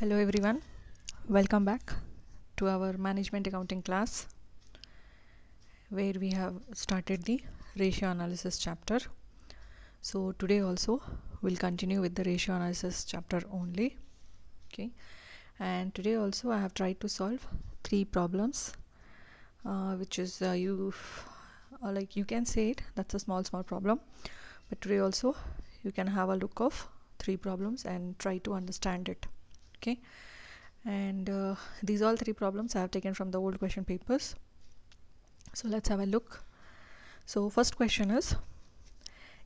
Hello everyone, welcome back to our management accounting class where we have started the ratio analysis chapter. So today also we'll continue with the ratio analysis chapter only. Okay, and today also I have tried to solve three problems, uh, which is uh, you uh, like you can say it that's a small small problem, but today also you can have a look of three problems and try to understand it okay and uh, these all three problems I have taken from the old question papers so let's have a look so first question is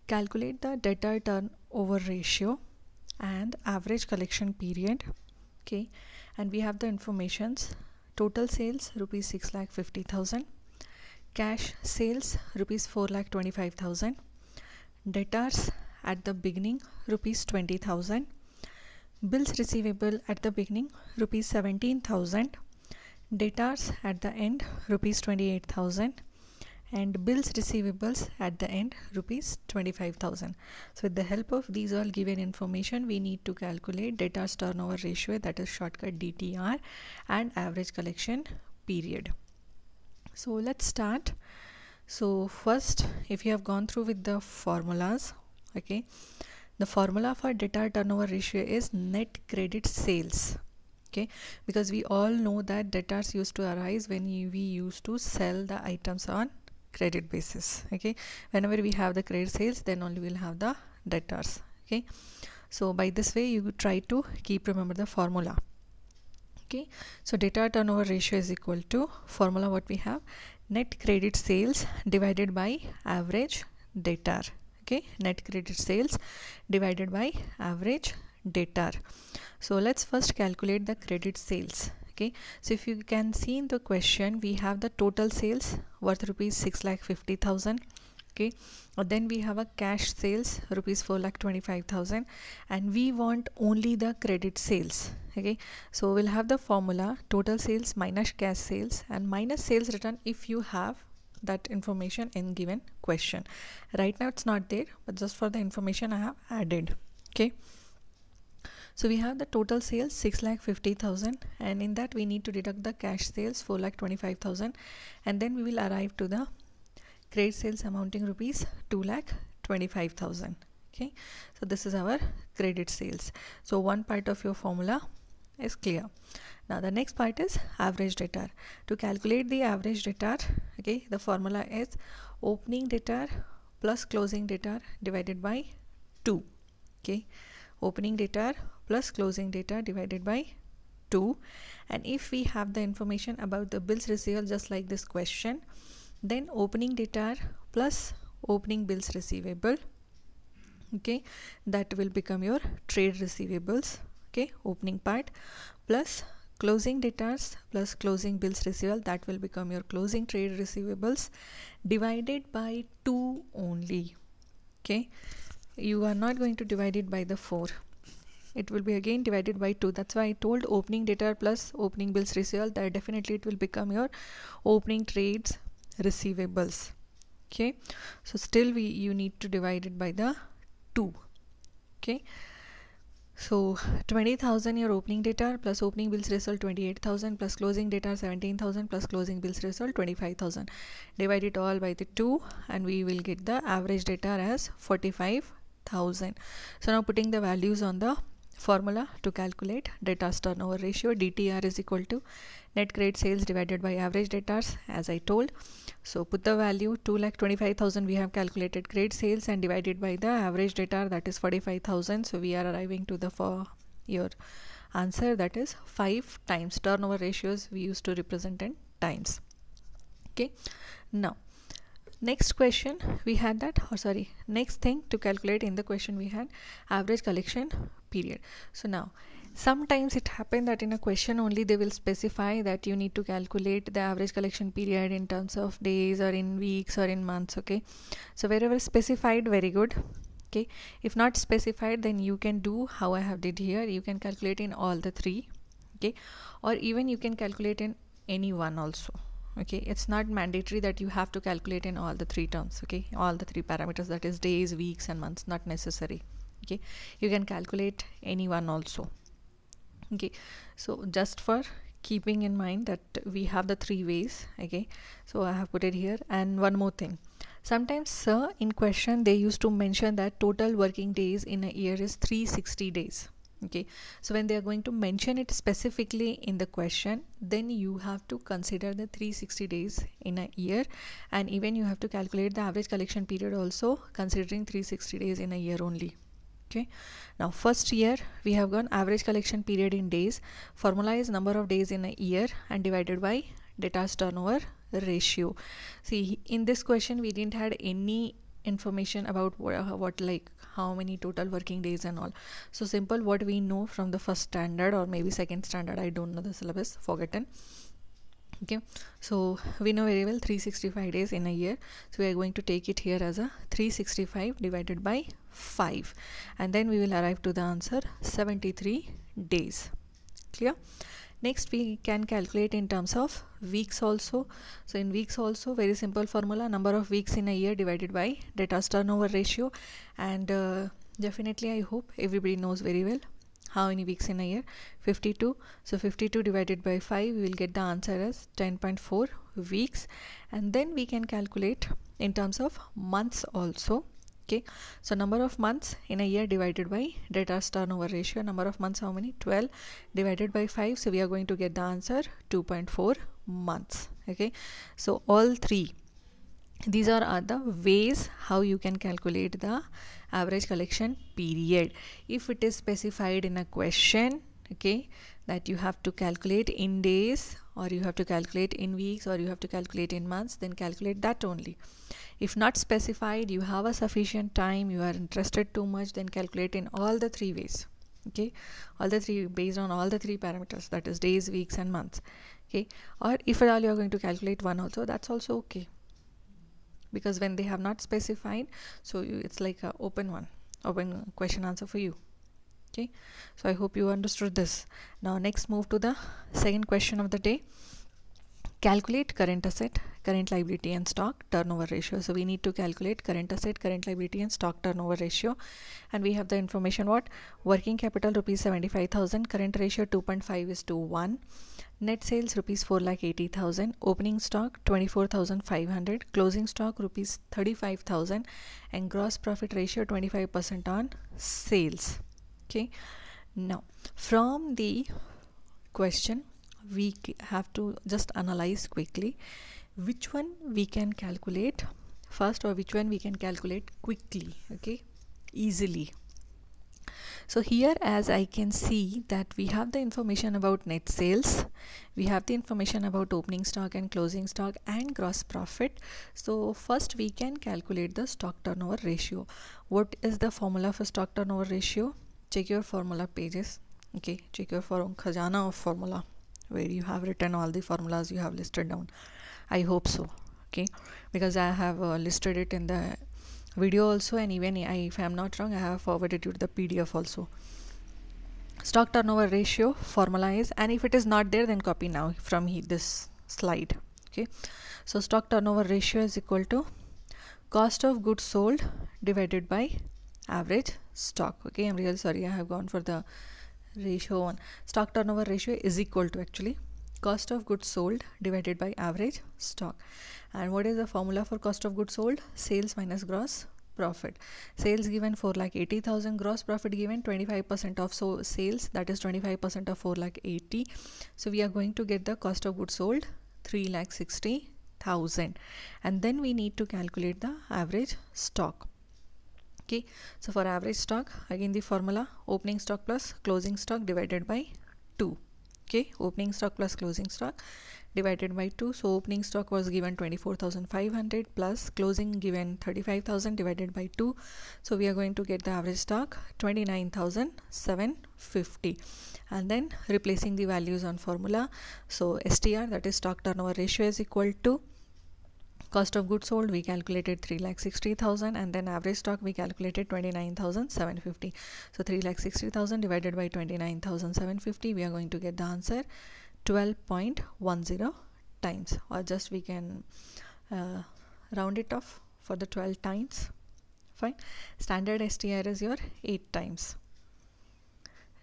calculate the debtor turnover ratio and average collection period okay and we have the informations total sales rupees 6 lakh 50000 cash sales rupees 4 lakh 25000 debtors at the beginning rupees 20000 bills receivable at the beginning rupees 17000 debtors at the end rupees 28000 and bills receivables at the end rupees 25000 so with the help of these all given information we need to calculate debtors turnover ratio that is shortcut dtr and average collection period so let's start so first if you have gone through with the formulas okay the formula for debtor turnover ratio is net credit sales okay because we all know that debtors used to arise when we used to sell the items on credit basis okay whenever we have the credit sales then only we'll have the debtors okay so by this way you try to keep remember the formula okay so debtor turnover ratio is equal to formula what we have net credit sales divided by average debtor okay net credit sales divided by average debtor so let's first calculate the credit sales okay so if you can see in the question we have the total sales worth rupees 6 lakh 50 thousand okay and then we have a cash sales rupees 4 lakh 25 thousand and we want only the credit sales okay so we'll have the formula total sales minus cash sales and minus sales return if you have that information in given question right now it's not there but just for the information i have added okay so we have the total sales 6 lakh 50,000 and in that we need to deduct the cash sales 4 lakh 25,000 and then we will arrive to the credit sales amounting rupees 2 lakh 25,000 okay so this is our credit sales so one part of your formula is clear now the next part is average debtor to calculate the average debtor okay the formula is opening debtor plus closing debtor divided by 2 okay opening debtor plus closing debtor divided by 2 and if we have the information about the bills receivable just like this question then opening debtor plus opening bills receivable okay that will become your trade receivables okay opening part plus closing debtors plus closing bills receivable that will become your closing trade receivables divided by 2 only okay you are not going to divide it by the 4 it will be again divided by 2 that's why i told opening debtor plus opening bills receivable that definitely it will become your opening trades receivables okay so still we you need to divide it by the 2 okay so 20,000 your opening data plus opening bills result 28,000 plus closing data 17,000 plus closing bills result 25,000. Divide it all by the 2 and we will get the average data as 45,000. So now putting the values on the Formula to calculate debtors turnover ratio DTR is equal to net grade sales divided by average debtors as I told. So put the value 2,25,000 we have calculated grade sales and divided by the average debtor that is 45,000. So we are arriving to the for your answer that is 5 times turnover ratios we used to represent in times. Okay. Now next question we had that or oh sorry next thing to calculate in the question we had average collection period so now sometimes it happens that in a question only they will specify that you need to calculate the average collection period in terms of days or in weeks or in months okay so wherever specified very good okay if not specified then you can do how i have did here you can calculate in all the three okay or even you can calculate in any one also okay it's not mandatory that you have to calculate in all the three terms okay all the three parameters that is days weeks and months not necessary okay you can calculate any one also okay so just for keeping in mind that we have the three ways okay so i have put it here and one more thing sometimes sir in question they used to mention that total working days in a year is 360 days okay so when they are going to mention it specifically in the question then you have to consider the 360 days in a year and even you have to calculate the average collection period also considering 360 days in a year only okay now first year we have gone average collection period in days formula is number of days in a year and divided by data's turnover ratio see in this question we didn't had any information about what, what like how many total working days and all so simple what we know from the first standard or maybe second standard i don't know the syllabus forgotten okay so we know very well 365 days in a year so we are going to take it here as a 365 divided by 5 and then we will arrive to the answer 73 days clear next we can calculate in terms of weeks also so in weeks also very simple formula number of weeks in a year divided by data turnover ratio and uh, definitely i hope everybody knows very well how many weeks in a year 52 so 52 divided by 5 we will get the answer as 10.4 weeks and then we can calculate in terms of months also okay so number of months in a year divided by debt turnover ratio number of months how many 12 divided by 5 so we are going to get the answer 2.4 months okay so all three these are, are the ways how you can calculate the average collection period if it is specified in a question okay that you have to calculate in days or you have to calculate in weeks or you have to calculate in months then calculate that only if not specified you have a sufficient time you are interested too much then calculate in all the three ways okay all the three based on all the three parameters that is days weeks and months okay or if at all you are going to calculate one also that's also okay because when they have not specified so you, it's like a open one open question answer for you okay so i hope you understood this now next move to the second question of the day calculate current asset current liability and stock turnover ratio so we need to calculate current asset current liability and stock turnover ratio and we have the information what working capital rupees 75000 current ratio 2.5 is to 1 net sales rupees 4 lakh 80000 opening stock 24500 closing stock rupees 35000 and gross profit ratio 25% on sales okay now from the question we have to just analyze quickly which one we can calculate first or which one we can calculate quickly okay easily so here as I can see that we have the information about net sales, we have the information about opening stock and closing stock and gross profit. So first we can calculate the stock turnover ratio. What is the formula for stock turnover ratio? check your formula pages okay check your form khajana of formula where you have written all the formulas you have listed down i hope so okay because i have uh, listed it in the video also and even I, if i'm not wrong i have forwarded you the pdf also stock turnover ratio formula is and if it is not there then copy now from he, this slide okay so stock turnover ratio is equal to cost of goods sold divided by average stock okay i'm really sorry i have gone for the ratio one stock turnover ratio is equal to actually cost of goods sold divided by average stock and what is the formula for cost of goods sold sales minus gross profit sales given 4 lakh 80000 gross profit given 25% of so sales that is 25% of 4 lakh 80 so we are going to get the cost of goods sold 3 lakh 60000 and then we need to calculate the average stock okay so for average stock again the formula opening stock plus closing stock divided by 2 okay opening stock plus closing stock divided by 2 so opening stock was given 24500 plus closing given 35000 divided by 2 so we are going to get the average stock 29750 and then replacing the values on formula so str that is stock turnover ratio is equal to Cost of goods sold, we calculated 3,60,000 and then average stock, we calculated 29,750. So 3,60,000 divided by 29,750, we are going to get the answer 12.10 times or just we can uh, round it off for the 12 times. Fine. Standard STR is your 8 times.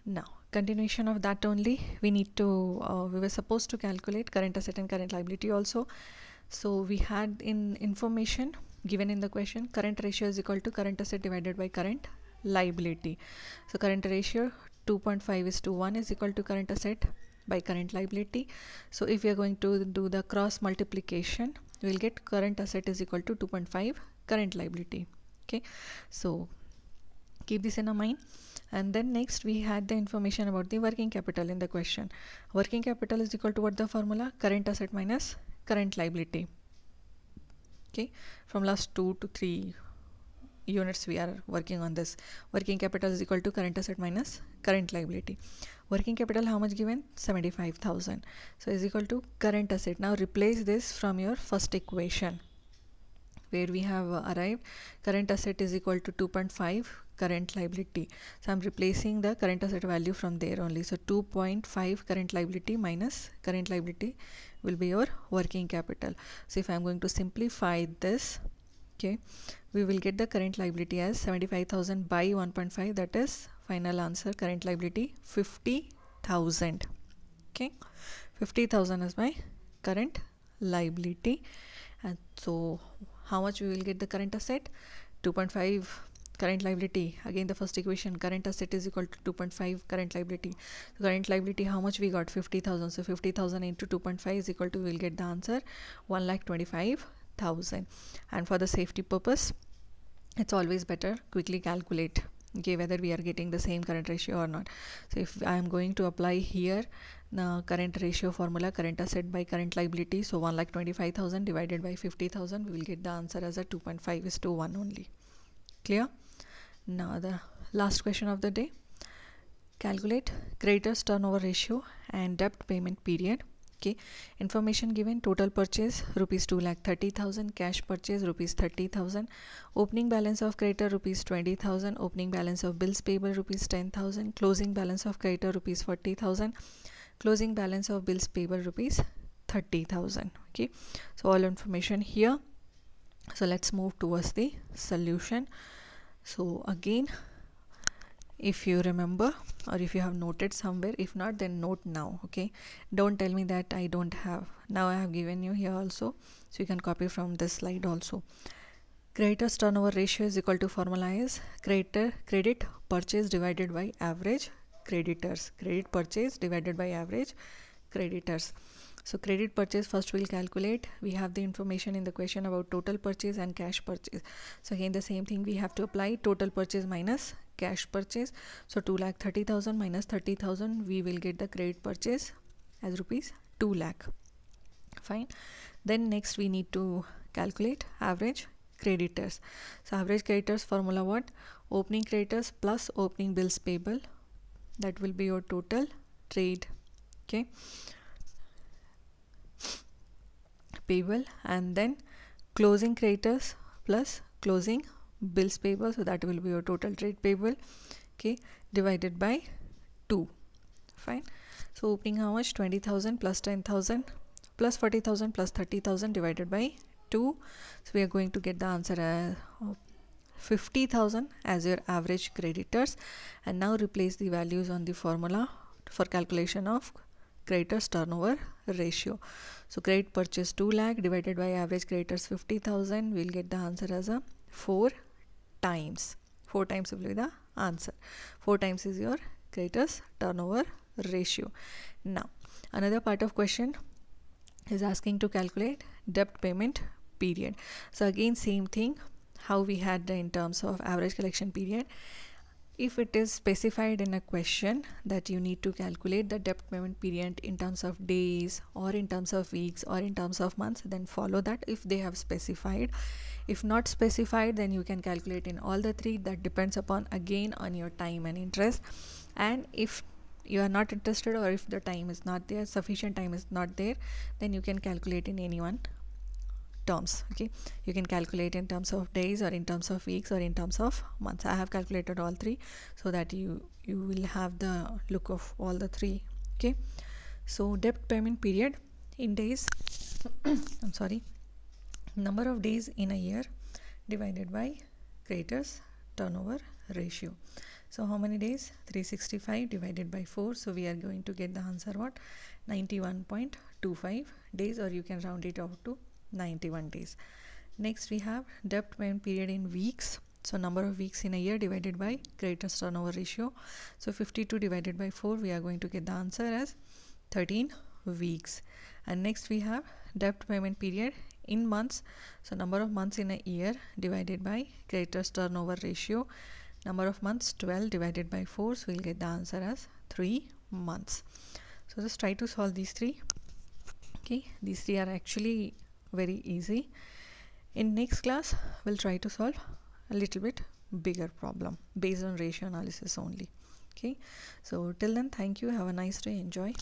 Now, continuation of that only, we need to, uh, we were supposed to calculate current asset and current liability also. So we had in information given in the question current ratio is equal to current asset divided by current liability. So current ratio 2.5 is to 1 is equal to current asset by current liability. So if we are going to do the cross multiplication, we'll get current asset is equal to 2.5 current liability. Okay, so keep this in our mind and then next we had the information about the working capital in the question working capital is equal to what the formula current asset minus current liability okay from last two to three units we are working on this working capital is equal to current asset minus current liability working capital how much given 75000 so is equal to current asset now replace this from your first equation where we have uh, arrived current asset is equal to 2.5 current liability so i'm replacing the current asset value from there only so 2.5 current liability minus current liability will be your working capital so if i'm going to simplify this okay we will get the current liability as 75000 by 1.5 that is final answer current liability 50000 okay 50000 is my current liability and so how much we will get the current asset 2.5 current liability again the first equation current asset is equal to 2.5 current liability so current liability how much we got 50000 so 50000 into 2.5 is equal to we'll get the answer 1 lakh 25000 and for the safety purpose it's always better quickly calculate okay whether we are getting the same current ratio or not so if i am going to apply here the current ratio formula current asset by current liability so 1 lakh 25000 divided by 50000 we will get the answer as a 2.5 is to 1 only clear now the last question of the day. Calculate creditors turnover ratio and debt payment period. Okay. Information given total purchase rupees 2 lakh 30,000 cash purchase rupees 30,000 opening balance of creditor rupees 20,000 opening balance of bills payable rupees 10,000 closing balance of creditor rupees 40,000 closing balance of bills payable rupees 30,000 okay so all information here so let's move towards the solution so again if you remember or if you have noted somewhere if not then note now okay don't tell me that i don't have now i have given you here also so you can copy from this slide also creditors turnover ratio is equal to formalize greater creditor credit purchase divided by average creditors credit purchase divided by average creditors so credit purchase first we'll calculate. We have the information in the question about total purchase and cash purchase. So again the same thing we have to apply total purchase minus cash purchase. So 2 lakh 30,000 minus 30,000 we will get the credit purchase as rupees 2 lakh. Fine. Then next we need to calculate average creditors. So average creditors formula what? Opening creditors plus opening bills payable. That will be your total trade. Okay payable and then closing creditors plus closing bills payable so that will be your total trade payable okay divided by 2 fine so opening how much 20000 plus 10000 plus 40000 plus 30000 divided by 2 so we are going to get the answer as uh, 50000 as your average creditors and now replace the values on the formula for calculation of creditors turnover ratio. So credit purchase 2 lakh divided by average creditors 50,000. We'll get the answer as a 4 times. 4 times will be the answer. 4 times is your creditors turnover ratio. Now another part of question is asking to calculate debt payment period. So again same thing how we had in terms of average collection period if it is specified in a question that you need to calculate the debt payment period in terms of days or in terms of weeks or in terms of months then follow that if they have specified if not specified then you can calculate in all the three that depends upon again on your time and interest and if you are not interested or if the time is not there sufficient time is not there then you can calculate in any one terms okay you can calculate in terms of days or in terms of weeks or in terms of months i have calculated all three so that you you will have the look of all the three okay so debt payment period in days i'm sorry number of days in a year divided by creditors turnover ratio so how many days 365 divided by 4 so we are going to get the answer what 91.25 days or you can round it out to 91 days next we have debt payment period in weeks so number of weeks in a year divided by greatest turnover ratio so 52 divided by 4 we are going to get the answer as 13 weeks and next we have debt payment period in months so number of months in a year divided by greatest turnover ratio number of months 12 divided by 4 so we'll get the answer as 3 months so just try to solve these three okay these three are actually very easy in next class we'll try to solve a little bit bigger problem based on ratio analysis only okay so till then thank you have a nice day enjoy